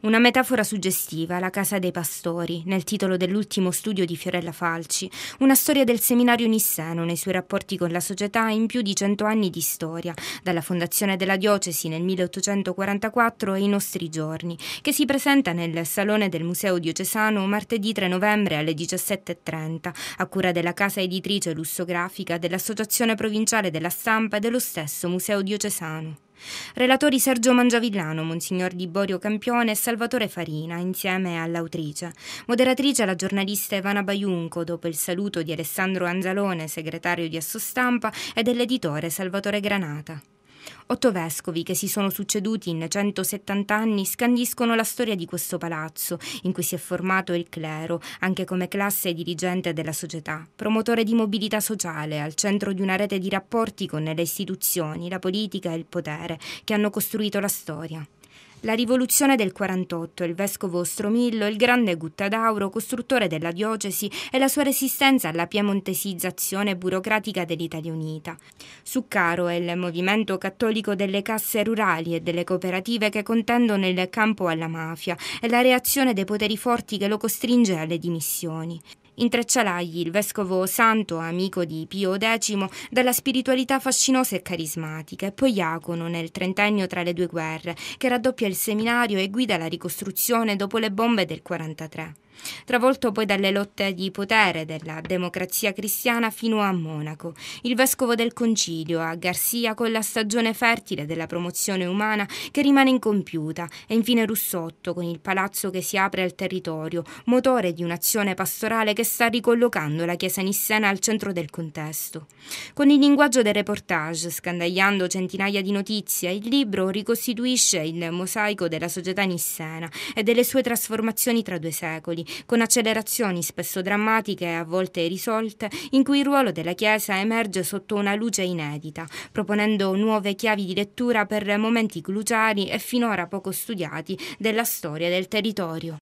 Una metafora suggestiva, la casa dei pastori, nel titolo dell'ultimo studio di Fiorella Falci, una storia del seminario nisseno nei suoi rapporti con la società in più di cento anni di storia, dalla fondazione della diocesi nel 1844 ai nostri giorni, che si presenta nel salone del Museo Diocesano martedì 3 novembre alle 17.30, a cura della casa editrice lussografica dell'Associazione Provinciale della Stampa e dello stesso Museo Diocesano. Relatori Sergio Mangiavillano, Monsignor Liborio Campione e Salvatore Farina, insieme all'autrice. Moderatrice la giornalista Ivana Baiunco, dopo il saluto di Alessandro Anzalone, segretario di Assostampa, e dell'editore Salvatore Granata. Otto vescovi che si sono succeduti in 170 anni scandiscono la storia di questo palazzo, in cui si è formato il clero, anche come classe dirigente della società, promotore di mobilità sociale, al centro di una rete di rapporti con le istituzioni, la politica e il potere, che hanno costruito la storia. La rivoluzione del 48, il vescovo Stromillo, il grande Guttadauro, costruttore della diocesi e la sua resistenza alla piemontesizzazione burocratica dell'Italia Unita. Su Caro è il movimento cattolico delle casse rurali e delle cooperative che contendono il campo alla mafia e la reazione dei poteri forti che lo costringe alle dimissioni. In Treccialagli il vescovo santo, amico di Pio X, dalla spiritualità fascinosa e carismatica, e poi iacono nel trentennio tra le due guerre, che raddoppia il seminario e guida la ricostruzione dopo le bombe del 1943 travolto poi dalle lotte di potere della democrazia cristiana fino a Monaco, il vescovo del concilio, a Garcia con la stagione fertile della promozione umana che rimane incompiuta e infine Russotto con il palazzo che si apre al territorio, motore di un'azione pastorale che sta ricollocando la chiesa nissena al centro del contesto. Con il linguaggio del reportage, scandagliando centinaia di notizie, il libro ricostituisce il mosaico della società nissena e delle sue trasformazioni tra due secoli, con accelerazioni spesso drammatiche e a volte irrisolte, in cui il ruolo della Chiesa emerge sotto una luce inedita, proponendo nuove chiavi di lettura per momenti cruciali e finora poco studiati della storia del territorio.